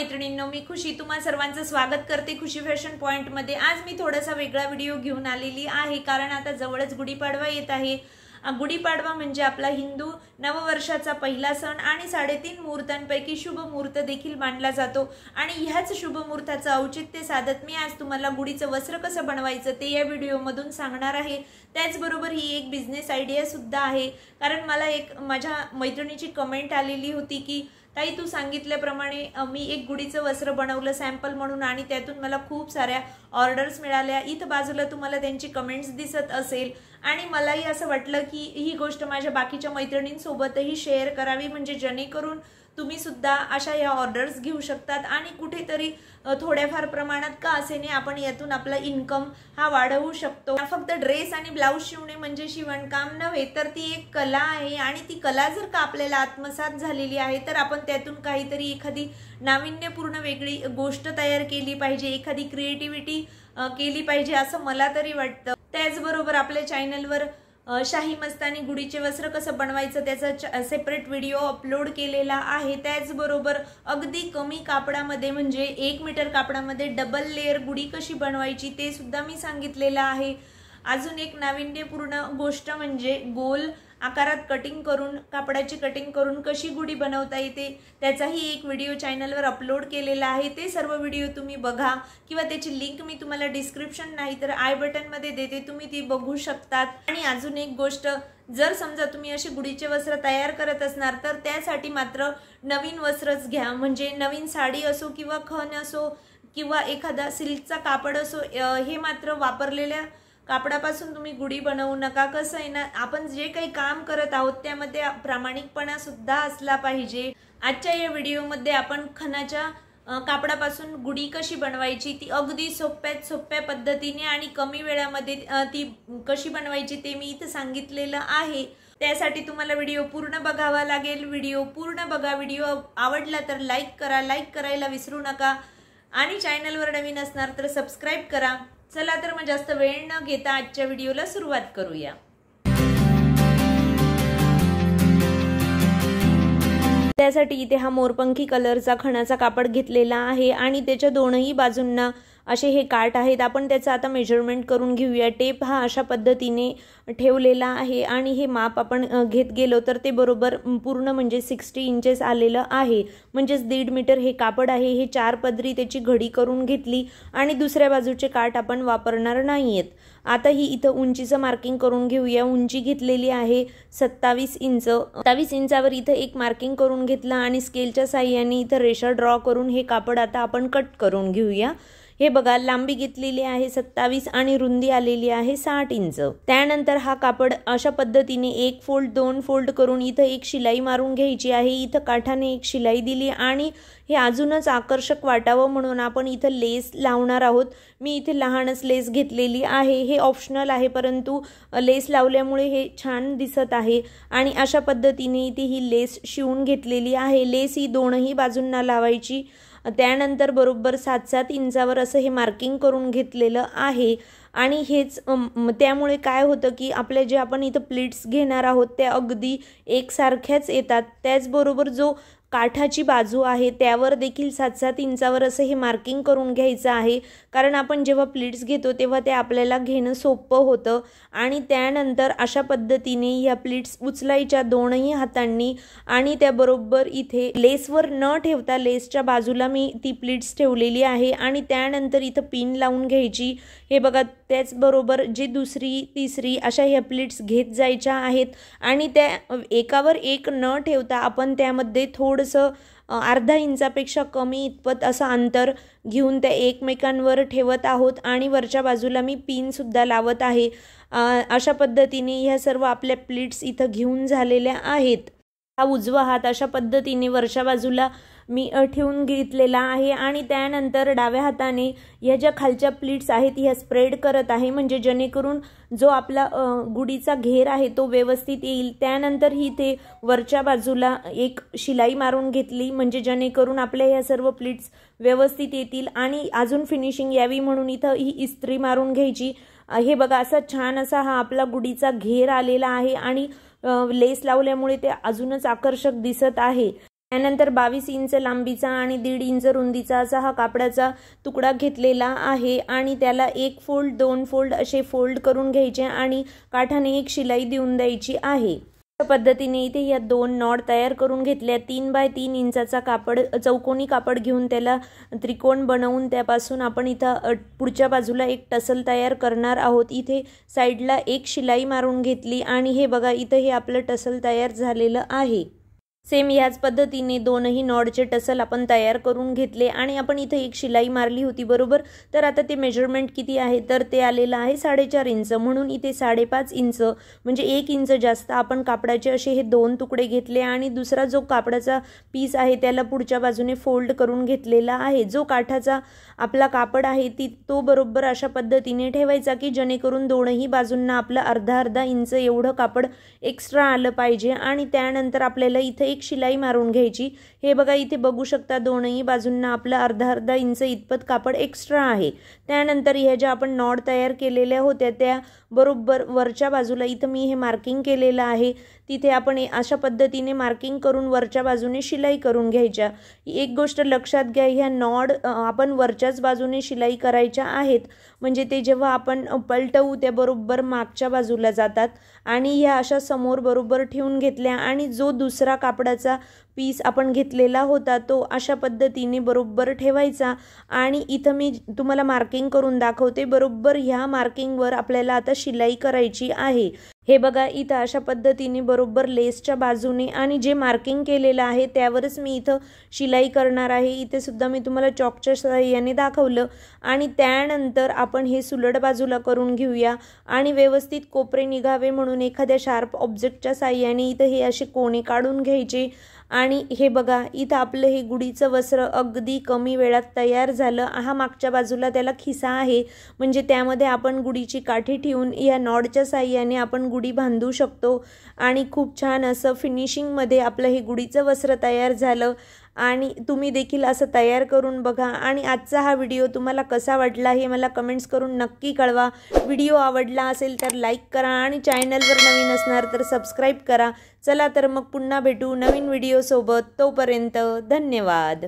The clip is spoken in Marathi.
मैत्रिणींनो मी खुशी तुम्हा सर्वांचं स्वागत करते खुशी फॅशन पॉईंटमध्ये आज मी थोडासा वेगळा व्हिडिओ घेऊन आलेली आहे कारण आता जवळच गुढीपाडवा येत आहे गुढीपाडवा म्हणजे आपला हिंदू नववर्षाचा पहिला सण आणि साडेतीन मुहूर्तांपैकी शुभ मुहूर्त देखील मानला जातो आणि ह्याच शुभ मुहूर्ताचं औचित्य साधत मी आज तुम्हाला गुढीचं वस्त्र कसं बनवायचं ते या व्हिडिओमधून सांगणार आहे त्याचबरोबर ही एक बिझनेस आयडियासुद्धा आहे कारण मला एक माझ्या मैत्रिणीची कमेंट आलेली होती की ताई तू सांगितल्याप्रमाणे मी एक गुडीचं वस्त्र बनवलं सॅम्पल म्हणून आणि त्यातून मला खूप साऱ्या ऑर्डर्स मिळाल्या इथं बाजूला तुम्हाला त्यांची कमेंट्स दिसत असेल आणि मलाही असं वाटलं की ही गोष्ट माझ्या बाकीच्या मैत्रिणींसोबतही शेअर करावी म्हणजे जेणेकरून तुम्ही सुद्धा अशा या ऑर्डर्स घेऊ शकतात आणि कुठेतरी थोड्याफार प्रमाणात का असेने आपण यातून आपला इन्कम हा वाढवू शकतो फक्त ड्रेस आणि ब्लाऊज शिवणे म्हणजे शिवणकाम नव्हे तर ती एक कला आहे आणि ती कला जर का आपल्याला आत्मसात झालेली आहे तर आपण त्यातून काहीतरी एखादी नाविन्यपूर्ण वेगळी गोष्ट तयार केली पाहिजे एखादी क्रिएटिव्हिटी केली पाहिजे असं मला तरी वाटतं त्याचबरोबर आपल्या चॅनलवर शाही मस्तानी गुढीचे वस्त्र कसं बनवायचं त्याचा सेपरेट व्हिडिओ अपलोड केलेला आहे त्याचबरोबर अगदी कमी कापडामध्ये म्हणजे एक मीटर कापडामध्ये डबल लेअर गुढी कशी बनवायची ते सुद्धा मी सांगितलेलं आहे अजून एक नाविन्यपूर्ण गोष्ट म्हणजे गोल आकारात कटिंग करून कापडाची कटिंग करून कशी गुढी बनवता येते त्याचाही एक व्हिडिओ चॅनलवर अपलोड केलेला आहे ते सर्व व्हिडिओ तुम्ही बघा किंवा त्याची लिंक मी तुम्हाला डिस्क्रिप्शन नाही तर आय बटनमध्ये देते तुम्ही ती बघू शकतात आणि अजून एक गोष्ट जर समजा तुम्ही असे गुढीचे वस्त्र तयार करत असणार तर त्यासाठी मात्र नवीन वस्त्रच घ्या म्हणजे नवीन साडी असो किंवा खण असो किंवा एखादा सिल्कचा कापड असो हे मात्र वापरलेल्या कापडापासून तुम्ही गुढी बनवू नका कसं आहे ना आपण जे काही काम करत आहोत त्यामध्ये प्रामाणिकपणा सुद्धा असला पाहिजे आजच्या या व्हिडिओमध्ये आपण खनाच्या कापडापासून गुढी कशी बनवायची ती अगदी सोप्यात सोप्या पद्धतीने आणि कमी वेळामध्ये ती कशी बनवायची ते मी इथं सांगितलेलं आहे त्यासाठी तुम्हाला व्हिडिओ पूर्ण बघावा लागेल व्हिडिओ पूर्ण बघा व्हिडिओ आवडला तर लाईक करा लाईक करायला विसरू नका आणि चॅनलवर नवीन असणार तर सबस्क्राईब करा चला तर मग जास्त वेळ न घेता आजच्या व्हिडिओला सुरुवात करूया त्यासाठी इथे हा मोरपंखी कलरचा खणाचा कापड घेतलेला आहे आणि त्याच्या दोनही बाजूंना असे हे काट आहेत आपण त्याचं आता मेजरमेंट करून घेऊया टेप हा अशा पद्धतीने ठेवलेला आहे आणि हे माप आपण घेत गेलो तर ते बरोबर पूर्ण म्हणजे सिक्स्टी इंचेस आलेलं आहे म्हणजेच दीड मीटर हे कापड आहे हे चार पदरी त्याची घडी करून घेतली आणि दुसऱ्या बाजूचे काट आपण वापरणार नाही आहेत आता ही इथं उंचीचं मार्किंग करून घेऊया उंची घेतलेली आहे सत्तावीस इंच सत्तावीस इंचावर इथं एक मार्किंग करून घेतलं आणि स्केलच्या साह्याने इथं रेषा ड्रॉ करून हे कापड आता आपण कट करून घेऊया हे बघा लांबी घेतलेली आहे सत्तावीस आणि रुंदी आलेली आहे साठ इंच त्यानंतर हा कापड अशा पद्धतीने एक फोल्ड दोन फोल्ड करून इथं एक शिलाई मारून घ्यायची आहे इथं काठाने एक शिलाई दिली आणि हे अजूनच आकर्षक वाटावं म्हणून आपण इथं लेस लावणार आहोत मी इथे लहानच लेस घेतलेली आहे हे ऑप्शनल आहे परंतु लेस लावल्यामुळे हे छान दिसत आहे आणि अशा पद्धतीने इथे ही लेस शिवून घेतलेली आहे लेस ही दोनही बाजूंना लावायची त्यानंतर बरोबर सात सात इंचावर असं हे मार्किंग करून घेतलेलं आहे आणि हेच त्यामुळे काय होतं की आपल्या जे आपण इथं प्लेट्स घेणार आहोत त्या अगदी एकसारख्याच येतात त्याचबरोबर जो काठाची बाजू आहे त्यावर देखील सात सात इंचावर असं हे मार्किंग करून घ्यायचं आहे कारण आपण जेव्हा प्लेट्स घेतो तेव्हा ते आपल्याला घेणं सोपं होतं आणि त्यानंतर अशा पद्धतीने ह्या प्लेट्स उचलायच्या दोनही हातांनी आणि त्याबरोबर इथे लेसवर न ठेवता लेसच्या बाजूला मी ती प्लीट्स ठेवलेली आहे आणि त्यानंतर इथं पिन लावून घ्यायची हे बघा त्याचबरोबर जी दुसरी तिसरी अशा ह्या प्लेट्स घेत जायच्या आहेत आणि त्या एकावर एक न ठेवता आपण त्यामध्ये थोडंसं अर्धा इंचापेक्षा कमी इतपत असं अंतर घेऊन त्या एकमेकांवर ठेवत आहोत आणि वरच्या बाजूला मी पिनसुद्धा लावत आहे अशा पद्धतीने ह्या सर्व आपल्या प्लेट्स इथं घेऊन झालेल्या आहेत हा उजवा हात अशा पद्धतीने वरच्या बाजूला मी ठेवून घेतलेला आहे आणि त्यानंतर डाव्या हाताने ह्या ज्या खालच्या प्लीट्स आहेत ह्या स्प्रेड करत आहे म्हणजे जेणेकरून जो आपला गुडीचा घेर आहे तो व्यवस्थित येईल त्यानंतर ही ते वरच्या बाजूला एक शिलाई मारून घेतली म्हणजे जेणेकरून आपल्या ह्या सर्व प्लीट्स व्यवस्थित येतील आणि अजून फिनिशिंग यावी म्हणून इथं ही इस्त्री मारून घ्यायची हे बघा असा छान असा हा आपला गुडीचा घेर आलेला आहे आणि लेस लावल्यामुळे ते अजूनच आकर्षक दिसत आहे त्यानंतर बावीस इंच लांबीचा आणि दीड इंच रुंदीचा असा हा कापडाचा तुकडा घेतलेला आहे आणि त्याला एक फोल्ड दोन फोल्ड असे फोल्ड करून घ्यायचे आणि काठाने एक शिलाई देऊन द्यायची आहे पद्धतीने इथे या दोन नॉड तयार करून घेतल्या तीन बाय तीन इंचाचा कापड चौकोनी कापड घेऊन त्याला त्रिकोण बनवून त्यापासून आपण इथं पुढच्या बाजूला एक टसल तयार करणार आहोत इथे साइडला एक शिलाई मारून घेतली आणि हे बघा इथं हे आपलं टसल तयार झालेलं आहे सेम ह्याच पद्धतीने दोनही नॉडचे टसल आपण तयार करून घेतले आणि आपण इथे एक शिलाई मारली होती बरोबर तर आता ते मेजरमेंट किती आहे तर ते आलेलं आहे साडेचार इंच म्हणून इथे साडेपाच इंच म्हणजे एक इंच जास्त आपण कापडाचे असे हे दोन तुकडे घेतले आणि दुसरा जो कापडाचा पीस आहे त्याला पुढच्या बाजूने फोल्ड करून घेतलेला आहे जो काठाचा आपला कापड आहे ती तो बरोबर अशा पद्धतीने ठेवायचा की जेणेकरून दोनही बाजूंना आपलं अर्धा अर्धा इंच एवढं कापड एक्स्ट्रा आलं पाहिजे आणि त्यानंतर आपल्याला इथे एक एक शिलाई मारून घ्यायची हे बघा इथे बघू शकता दोनही बाजूंना आपलं अर्धा अर्धा इंच इतपत कापड एक्स्ट्रा आहे त्यानंतर ह्या ज्या आपण नॉड तयार केलेल्या होत्या त्या बरोबर वरच्या बाजूला इथं मी हे मार्किंग केलेलं आहे तिथे आपण अशा पद्धतीने मार्किंग करून वरच्या बाजूने शिलाई करून घ्यायच्या एक गोष्ट लक्षात घ्या ह्या नॉड आपण वरच्याच बाजूने शिलाई करायच्या आहेत म्हणजे ते जेव्हा आपण पलटवू त्या बरोबर मागच्या बाजूला जातात आणि ह्या अशा समोर बरोबर ठेवून घेतल्या आणि जो दुसरा कापड कापडाचा पीस आपण घेतलेला होता तो अशा पद्धतीने बरोबर ठेवायचा आणि इथं मी तुम्हाला मार्किंग करून दाखवते बरोबर ह्या मार्किंगवर आपल्याला आता शिलाई करायची आहे हे बघा इथं अशा पद्धतीने बरोबर लेसच्या बाजूने आणि जे मार्किंग केलेलं आहे त्यावरच मी इथं शिलाई करणार आहे इथेसुद्धा सुद्धा मी तुम्हाला चॉकच्या सहाय्याने दाखवलं आणि त्यानंतर आपण हे सुलट बाजूला करून घेऊया आणि व्यवस्थित कोपरे निघावे म्हणून एखाद्या शार्प ऑब्जेक्टच्या साह्याने इथं हे असे कोणे काढून घ्यायचे आणि हे बघा इथं आपलं हे गुढीचं वस्त्र अगदी कमी वेळात तयार झालं हा मागच्या बाजूला त्याला खिसा आहे म्हणजे त्यामध्ये आपण गुढीची काठी ठेवून या नॉडच्या साह्याने आपण गुढी बांधू शकतो आणि खूप छान असं फिनिशिंगमध्ये आपलं हे गुढीचं वस्त्र तयार झालं आणि तुम्ही देखील असं तयार करून बघा आणि आजचा हा व्हिडिओ तुम्हाला कसा वाटला हे मला कमेंट्स करून नक्की कळवा व्हिडिओ आवडला असेल तर लाईक करा आणि चॅनलवर नवीन असणार तर सबस्क्राईब करा चला तर मग पुन्हा भेटू नवीन व्हिडिओसोबत तोपर्यंत धन्यवाद